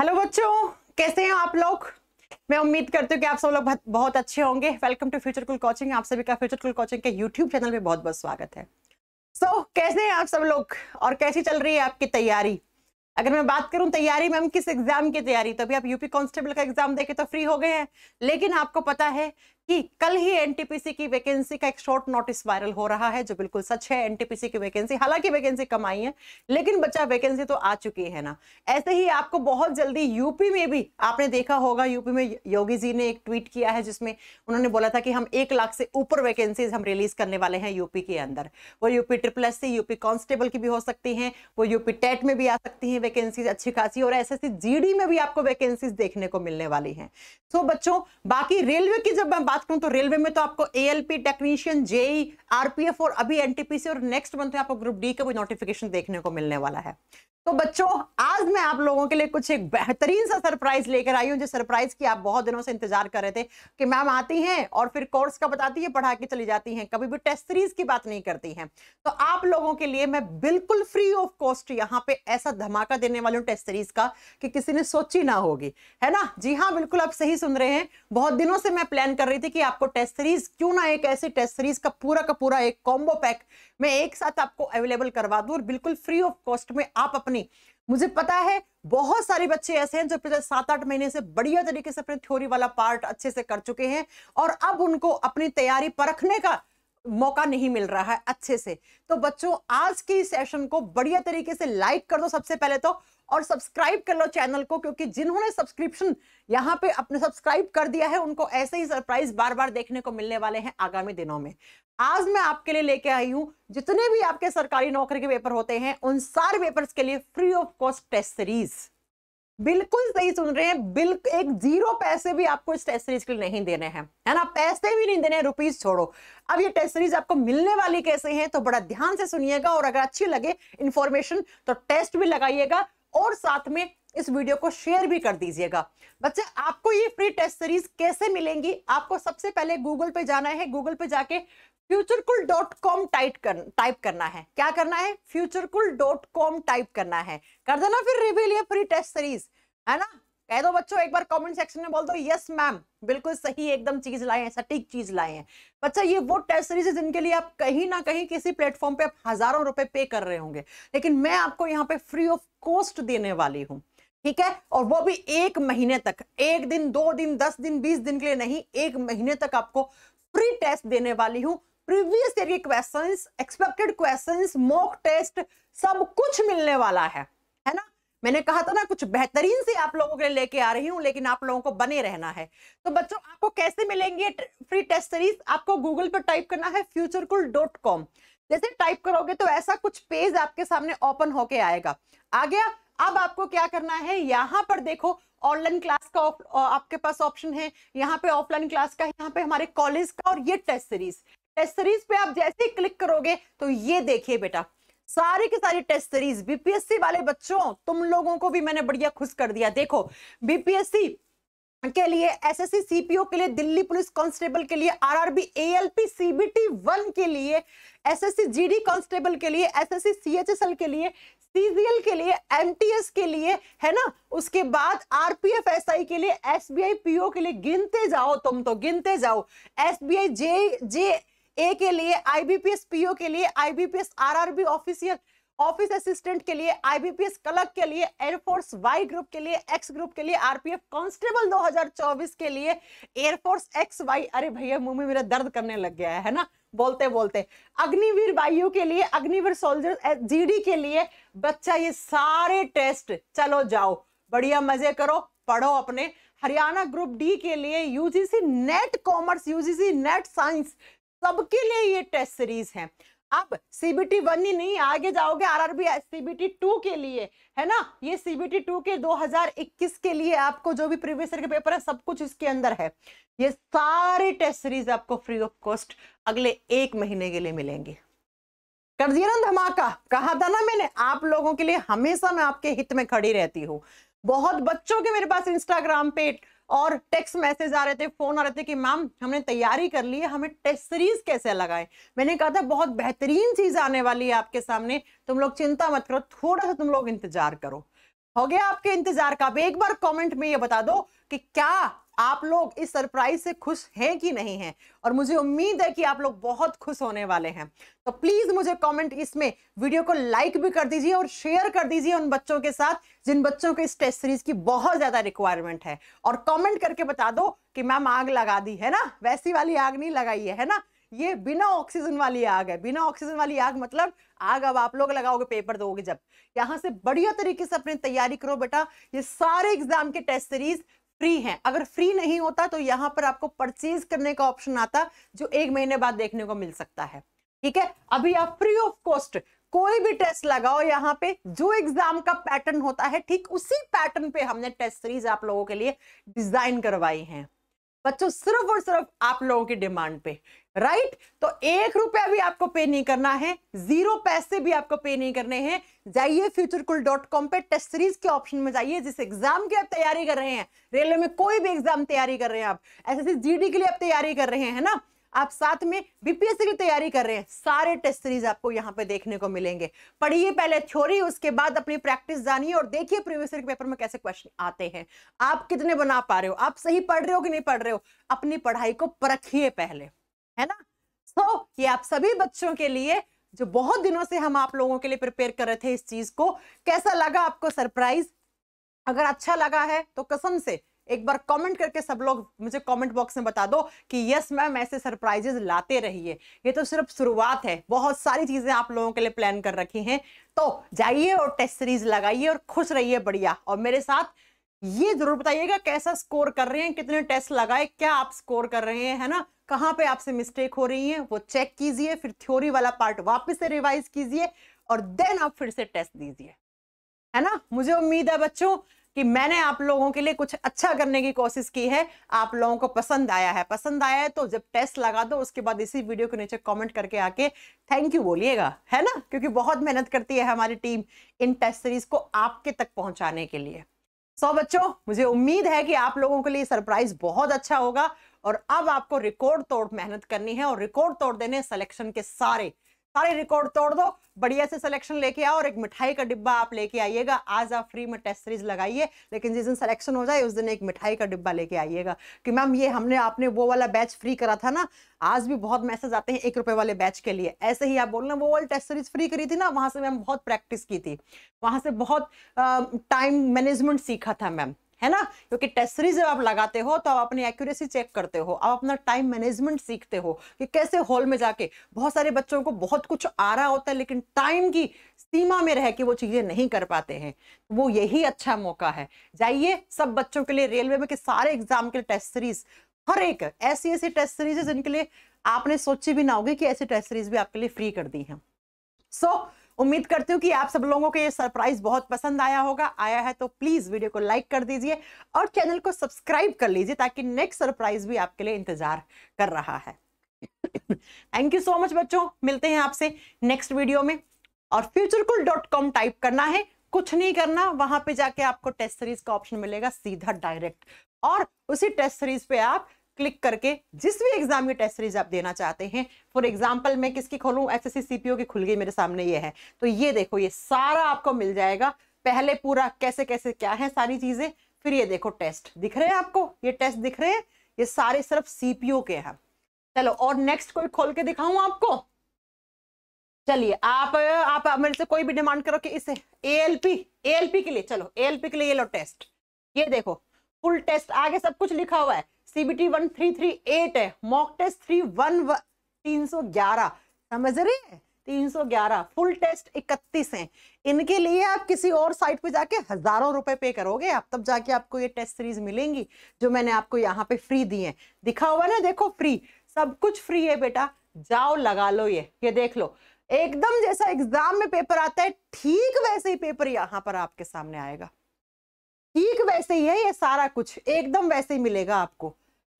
hello बच्चों कैसे हैं आप लोग मैं उम्मीद करती हूँ कि आप सब लोग बहुत अच्छे होंगे वेलकम टू फ्यूचर कुल कोचिंग आप सभी का फ्यूचर कुल कोचिंग के यूट्यूब चैनल में बहुत बहुत स्वागत है सो so, कैसे हैं आप सब लोग और कैसी चल रही है आपकी तैयारी अगर मैं बात करूं तैयारी मैम किस एग्जाम की तैयारी तो अभी आप यूपी कांस्टेबल का एग्जाम देके तो फ्री हो गए हैं लेकिन आपको पता है कि कल ही एनटीपीसी की वैकेंसी का एक शॉर्ट नोटिस वायरल हो रहा है जो बिल्कुल सच है एनटीपीसी की वैकेंसी हालांकि वैकेंसी कम आई है लेकिन बच्चा वैकेंसी तो आ चुकी है ना ऐसे ही आपको बहुत जल्दी यूपी में भी आपने देखा होगा यूपी में योगी जी ने एक ट्वीट किया है जिसमें उन्होंने बोला था कि हम एक लाख से ऊपर वैकेंसीज हम रिलीज करने वाले हैं यूपी के अंदर वो UP triple S UP constable की भी हो सकती है वो यूपी टेट में भी आ सकती है वैकेंसीज अच्छी खासी और एस एस में भी आपको वैकेंसीज देखने को मिलने वाली है सो बच्चों बाकी रेलवे की जब मैं बात करूं तो रेलवे में तो आपको एएलपी टेक्नीशियन जेई आरपीएफ और अभी एनटीपीसी और नेक्स्ट मंथ में आपको ग्रुप डी का भी नोटिफिकेशन देखने को मिलने वाला है तो बच्चों आज मैं आप लोगों के लिए कुछ एक बेहतरीन सा सरप्राइज लेकर आई हूं जो सरप्राइज की आप बहुत दिनों से इंतजार कर रहे थे कि मैम आती हैं और फिर कोर्स का बताती है पढ़ा के चली जाती हैं कभी भी टेस्ट सीरीज की बात नहीं करती हैं तो आप लोगों के लिए मैं बिल्कुल फ्री ऑफ कॉस्ट यहां पे ऐसा धमाका देने वाली हूँ टेस्ट सीरीज का कि किसी ने सोची ना होगी है ना जी हाँ बिल्कुल आप सही सुन रहे हैं बहुत दिनों से मैं प्लान कर रही थी कि आपको टेस्ट सीरीज क्यों ना एक ऐसे टेस्ट सीरीज का पूरा का पूरा एक कॉम्बो पैक मैं एक साथ आपको अवेलेबल करवा दूं और बिल्कुल फ्री ऑफ कॉस्ट में आप अपनी मुझे पता है बहुत सारे बच्चे ऐसे हैं जो पिछले सात आठ महीने से बढ़िया तरीके से अपने थ्योरी वाला पार्ट अच्छे से कर चुके हैं और अब उनको अपनी तैयारी परखने का मौका नहीं मिल रहा है अच्छे से तो बच्चों आज की सेशन को बढ़िया तरीके से लाइक कर दो सबसे पहले तो और सब्सक्राइब कर लो चैनल को क्योंकि जिन्होंने सब्सक्रिप्शन यहाँ पे अपने सब्सक्राइब कर दिया है उनको ऐसे ही सरप्राइज बार बार देखने को मिलने वाले हैं आगामी दिनों में आज मैं आपके लिए लेके आई हूँ जितने भी आपके सरकारी नौकरी के पेपर होते हैं उन सारे पेपर्स के लिए free of cost test series बिल्कुल सही सुन रहे हैं बिल्कुल एक जीरो पैसे भी आपको इस टेस्ट सीरीज के लिए नहीं देने हैं है ना पैसे भी नहीं देने रुपीज छोड़ो अब ये टेस्ट सीरीज आपको मिलने वाली कैसे हैं तो बड़ा ध्यान से सुनिएगा और अगर अच्छी लगे इन्फॉर्मेशन तो टेस्ट भी लगाइएगा और साथ में इस वीडियो को शेयर भी कर दीजिएगा बच्चे आपको ये फ्री टेस्ट सीरीज कैसे मिलेंगी आपको सबसे पहले गूगल पे जाना है गूगल पे जाके फ्यूचरकुल डॉट कॉम टाइप कर टाइप करना है क्या करना है फ्यूचरकुल डॉट कॉम टाइप करना है कर देना फिर रिव्यू लिया फ्री टेस्ट सीरीज है ना कह दो बच्चों एक बार कमेंट सेक्शन में बोल दो यस मैम बिल्कुल सही एकदम चीज लाए हैं सटीक चीज लाए हैं बच्चा ये वो टेस्ट सीरीज है जिनके लिए आप कहीं ना कहीं किसी प्लेटफॉर्म पे आप हजारों रुपए पे कर रहे होंगे लेकिन मैं आपको यहाँ पे फ्री ऑफ कॉस्ट देने वाली हूँ ठीक है और वो भी एक महीने तक एक दिन दो दिन दस दिन बीस दिन के लिए नहीं एक महीने तक आपको फ्री टेस्ट देने वाली हूँ प्रीवियस ईयर के questions expected questions mock test सब कुछ मिलने वाला है मैंने कहा था ना कुछ बेहतरीन से आप लोगों के लिए लेके आ रही हूँ लेकिन आप लोगों को बने रहना है तो बच्चों आपको कैसे मिलेंगे फ्री टेस्ट सीरीज आपको गूगल पर टाइप करना है फ्यूचरकुल जैसे टाइप करोगे तो ऐसा कुछ पेज आपके सामने ओपन होके आएगा आ गया अब आपको क्या करना है यहाँ पर देखो ऑनलाइन क्लास का आपके पास ऑप्शन है यहाँ पे ऑफलाइन क्लास का यहाँ पे हमारे कॉलेज का और ये टेस्ट सीरीज टेस्ट सीरीज पे आप जैसे ही क्लिक करोगे तो ये देखिए बेटा सारे के सारे टेस्ट सीरीज बीपीएससी वाले बच्चों तुम लोगों को भी मैंने बढ़िया खुश कर दिया देखो बीपीएससी के लिए एसएससी सीपीओ के लिए दिल्ली पुलिस कांस्टेबल के लिए आरआरबी एएलपी सीबीटी वन के लिए एसएससी जीडी कांस्टेबल के लिए एसएससी सीएचएसएल के लिए सीजीएल के लिए एमटीएस के लिए है ना उसके बाद आरपीएफ एसआई के लिए एसबीआई पीओ के लिए गिनते जाओ तुम तो गिनते जाओ एसबीआई जे जे ए के लिए आईबीपीएस पीओ के लिए IBPS RRB official office assistant के लिए आईबीपीएस क्लर्क के लिए एयरफोर्स वाई ग्रुप के लिए एक्स ग्रुप के लिए आरपीएफ कांस्टेबल 2024 के लिए एयरफोर्स एक्स वाई अरे भैया मुंह में मेरा दर्द करने लग गया है ना बोलते बोलते अग्निवीर वायु के लिए अग्निवीर सोल्जर जीडी के लिए बच्चा ये सारे टेस्ट चलो जाओ बढ़िया मजे करो पढ़ो अपने हरियाणा ग्रुप डी के लिए UGC NET commerce UGC NET science सबके लिए ये टेस्ट सीरीज है अब सीबीटी वन ही नहीं आगे जाओगे आरआरबी सीबीटी टू के लिए है ना ये सीबीटी टू के 2021 के लिए आपको जो भी प्रीवियस ईयर के पेपर है सब कुछ इसके अंदर है ये सारे टेस्ट सीरीज आपको फ्री ऑफ कॉस्ट अगले एक महीने के लिए मिलेंगे कर दिया ना धमाका कहा था ना मैंने आप लोगों के लिए हमेशा मैं आपके हित में खड़ी रहती हूँ बहुत बच्चों के मेरे पास इंस्टाग्राम पे और टेक्स्ट मैसेज आ रहे थे फोन आ रहे थे कि मैम हमने तैयारी कर ली है हमें टेस्ट सीरीज कैसे लगाए मैंने कहा था बहुत बेहतरीन चीज आने वाली है आपके सामने तुम लोग चिंता मत करो थोड़ा सा तुम लोग इंतजार करो हो गया आपके इंतजार का अब एक बार कमेंट में ये बता दो कि क्या आप लोग इस सरप्राइज से खुश हैं कि नहीं हैं और मुझे उम्मीद है कि आप लोग बहुत खुश होने वाले हैं तो प्लीज़ मुझे कमेंट इसमें वीडियो को लाइक भी कर दीजिए और शेयर कर दीजिए उन बच्चों के साथ जिन बच्चों को इस टेस्ट सीरीज की बहुत ज़्यादा रिक्वायरमेंट है और कमेंट करके बता दो कि मैम आग लगा दी है ना वैसी वाली आग नहीं लगाई है, है ना ये बिना ऑक्सीजन वाली आग है बिना ऑक्सीजन वाली आग मतलब आग अब आप लोग लगाओगे पेपर दोगे जब यहां से बढ़िया तरीके से अपनी तैयारी करो बेटा ये सारे एग्जाम के टेस्ट सीरीज फ्री हैं अगर फ्री नहीं होता तो यहाँ पर आपको परचेज करने का ऑप्शन आता जो एक महीने बाद देखने को मिल सकता है ठीक है अभी आप फ्री ऑफ कॉस्ट कोई भी टेस्ट लगाओ यहाँ पे जो एग्जाम का पैटर्न होता है ठीक उसी पैटर्न पे हमने टेस्ट सीरीज आप लोगों के लिए डिजाइन करवाई है बच्चों सिर्फ और सिर्फ आप लोगों की डिमांड पे राइट तो एक रुपया भी आपको पे नहीं करना है जीरो पैसे भी आपको पे नहीं करने हैं जाइए फ्यूचर कुल डॉट कॉम पर टेस्ट सीरीज के ऑप्शन में जाइए जिस एग्जाम की आप तैयारी कर रहे हैं रेलवे में कोई भी एग्जाम तैयारी कर रहे हैं आप एस जी के लिए आप तैयारी कर रहे हैं ना आप साथ में बीपीएससी की तैयारी कर रहे हैं सारे टेस्ट सीरीज आपको यहाँ पे देखने को मिलेंगे पढ़िए पहले थ्योरी उसके बाद अपनी प्रैक्टिस जानिए और देखिए प्रीवियस ईयर के पेपर में कैसे क्वेश्चन आते हैं आप कितने बना पा रहे हो आप सही पढ़ रहे हो कि नहीं पढ़ रहे हो अपनी पढ़ाई को परखिए पहले है ना सो so, ये आप सभी बच्चों के लिए जो बहुत दिनों से हम आप लोगों के लिए प्रिपेयर कर रहे थे इस चीज को कैसा लगा आपको सरप्राइज अगर अच्छा लगा है तो कसम से एक बार कमेंट करके सब लोग मुझे कमेंट बॉक्स में बता दो कि यस मैम ऐसे सरप्राइजेस लाते रहिए ये तो सिर्फ शुरुआत है बहुत सारी चीजें आप लोगों के लिए प्लान कर रखी हैं तो जाइए और टेस्ट सीरीज लगाइए और खुश रहिए बढ़िया और मेरे साथ ये जरूर बताइएगा कैसा स्कोर कर रहे हैं कितने टेस्ट लगाए क्या आप स्कोर कर रहे हैं है ना कहाँ पे आपसे मिस्टेक हो रही है वो चेक कीजिए फिर थ्योरी वाला पार्ट वापस से रिवाइज कीजिए और देन आप फिर से टेस्ट दीजिए है ना मुझे उम्मीद है बच्चों कि मैंने आप लोगों के लिए कुछ अच्छा करने की कोशिश की है आप लोगों को पसंद आया है पसंद आया है तो जब टेस्ट लगा दो उसके बाद इसी वीडियो के नीचे कमेंट करके आके थैंक यू बोलिएगा है ना क्योंकि बहुत मेहनत करती है हमारी टीम इन टेस्ट सीरीज को आपके तक पहुंचाने के लिए सो बच्चों मुझे उम्मीद है कि आप लोगों के लिए सरप्राइज बहुत अच्छा होगा और अब आपको रिकॉर्ड तोड़ मेहनत करनी है और रिकॉर्ड तोड़ देने सिलेक्शन के सारे सारे रिकॉर्ड तोड़ दो बढ़िया से सिलेक्शन लेके आओ और एक मिठाई का डिब्बा आप लेके आइएगा आज आप फ्री में टेस्ट सीरीज लगाइए लेकिन जिस दिन सिलेक्शन हो जाए उस दिन एक मिठाई का डिब्बा लेके आइएगा कि मैम ये हमने आपने वो वाला बैच फ्री करा था ना आज भी बहुत मैसेज आते हैं एक रुपए वाले बैच के लिए ऐसे ही आप बोलना वो वाली टेस्ट सीरीज फ्री करी थी ना वहां से मैम बहुत प्रैक्टिस की थी वहां से बहुत टाइम मैनेजमेंट सीखा था मैम है ना क्योंकि टेस्ट सीरीज जब आप लगाते हो तो आप अपनी एक्यूरेसी चेक करते हो आप अपना टाइम मैनेजमेंट सीखते हो कि कैसे हॉल में जाके बहुत सारे बच्चों को बहुत कुछ आ रहा होता है लेकिन टाइम की सीमा में रह के वो चीज़ें नहीं कर पाते हैं वो यही अच्छा मौका है जाइए सब बच्चों के लिए रेलवे में के सारे एग्जाम के टेस्ट सीरीज हर एक ऐसी ऐसी टेस्ट सीरीज है जिनके लिए आपने सोची भी ना होगी कि ऐसी टेस्ट सीरीज भी आपके लिए फ्री कर दी है सो so, उम्मीद करती हूँ कि आप सब लोगों को ये सरप्राइज बहुत पसंद आया होगा आया है तो प्लीज़ वीडियो को लाइक कर दीजिए और चैनल को सब्सक्राइब कर लीजिए ताकि नेक्स्ट सरप्राइज भी आपके लिए इंतज़ार कर रहा है थैंक यू सो मच बच्चों मिलते हैं आपसे नेक्स्ट वीडियो में और फ्यूचरकुल डॉट कॉम टाइप करना है कुछ नहीं करना वहां पे जाके आपको टेस्ट सीरीज का ऑप्शन मिलेगा सीधा डायरेक्ट और उसी टेस्ट सीरीज पे आप क्लिक करके जिस भी एग्जाम की टेस्ट सीरीज आप देना चाहते हैं फॉर एग्जाम्पल मैं किसकी खोलूँ एस एस की खुल गई मेरे सामने ये है तो ये देखो ये सारा आपको मिल जाएगा पहले पूरा कैसे कैसे क्या है सारी चीजें फिर ये देखो टेस्ट दिख रहे हैं आपको ये टेस्ट दिख रहे हैं ये सारे सिर्फ सीपीओ के हैं चलो और नेक्स्ट कोई खोल के दिखाऊं आपको चलिए आप आप मेरे से कोई भी डिमांड करो कि इसे एएलपी एएलपी के लिए चलो एएलपी के लिए ये लो टेस्ट ये देखो फुल टेस्ट आगे सब कुछ लिखा हुआ है CBT one three three eight है मॉक टेस्ट थ्री वन तीन सौ ग्यारह समझ रही है तीन सौ ग्यारह फुल टेस्ट इकतीस है इनके लिए आप किसी और साइट पे जाके हजारों रुपए पे करोगे आप तब जाके आपको ये टेस्ट सीरीज मिलेंगी जो मैंने आपको यहाँ पे फ्री दी है दिखा हुआ ना देखो फ्री सब कुछ फ्री है बेटा जाओ लगा लो ये ये देख लो एकदम जैसा एग्जाम में पेपर आता है ठीक वैसे ही पेपर यहाँ पर आपके सामने आएगा ठीक वैसे ही है ये सारा कुछ एकदम वैसे ही मिलेगा आपको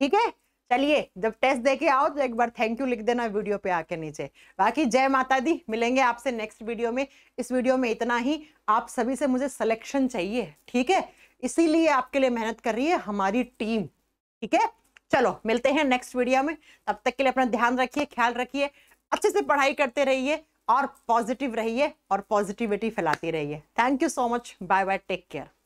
ठीक है चलिए जब टेस्ट देके आओ तो एक बार थैंक यू लिख देना वीडियो पे आके नीचे बाकी जय माता दी मिलेंगे आपसे नेक्स्ट वीडियो में इस वीडियो में इतना ही आप सभी से मुझे सिलेक्शन चाहिए ठीक है इसीलिए आपके लिए मेहनत कर रही है हमारी टीम ठीक है चलो मिलते हैं नेक्स्ट वीडियो में तब तक के लिए अपना ध्यान रखिए ख्याल रखिए अच्छे से पढ़ाई करते रहिए और पॉजिटिव रहिए और पॉजिटिविटी फैलाती रहिए thank you so much bye bye take care